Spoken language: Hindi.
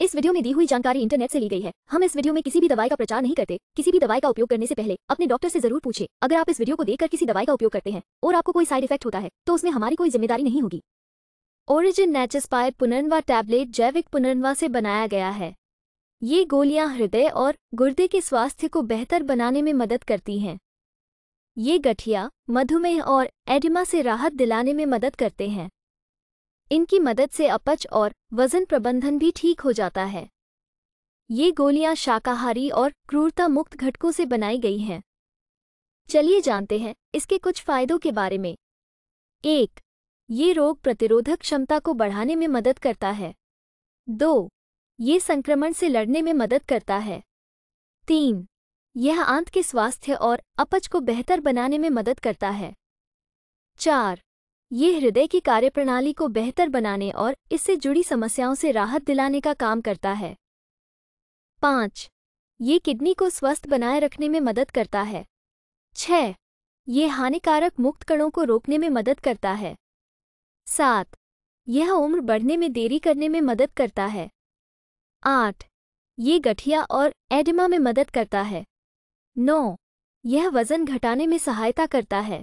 इस वीडियो में दी हुई जानकारी इंटरनेट से ली गई है हम इस वीडियो में किसी भी दवाई का प्रचार नहीं करते किसी भी दवाई का उपयोग करने से पहले अपने डॉक्टर से जरूर पूछे अगर आप इस वीडियो को देखकर किसी दवाई का उपयोग करते हैं और आपको कोई साइड इफेक्ट होता है तो उसमें हमारी कोई जिम्मेदारी नहीं होगी ओरिजिन नेचस्पायर पुनर्वा टैबलेट जैविक पुनर्वा से बनाया गया है ये गोलियां हृदय और गुर्दे के स्वास्थ्य को बेहतर बनाने में मदद करती हैं ये गठिया मधुमेह और एडिमा से राहत दिलाने में मदद करते हैं इनकी मदद से अपच और वजन प्रबंधन भी ठीक हो जाता है ये गोलियां शाकाहारी और क्रूरता मुक्त घटकों से बनाई गई हैं चलिए जानते हैं इसके कुछ फायदों के बारे में एक ये रोग प्रतिरोधक क्षमता को बढ़ाने में मदद करता है दो ये संक्रमण से लड़ने में मदद करता है तीन यह आंत के स्वास्थ्य और अपच को बेहतर बनाने में मदद करता है चार ये हृदय की कार्यप्रणाली को बेहतर बनाने और इससे जुड़ी समस्याओं से राहत दिलाने का काम करता है पाँच ये किडनी को स्वस्थ बनाए रखने में मदद करता है छ ये हानिकारक मुक्त कणों को रोकने में मदद करता है सात यह उम्र बढ़ने में देरी करने में मदद करता है आठ ये गठिया और एडिमा में मदद करता है नौ यह वजन घटाने में सहायता करता है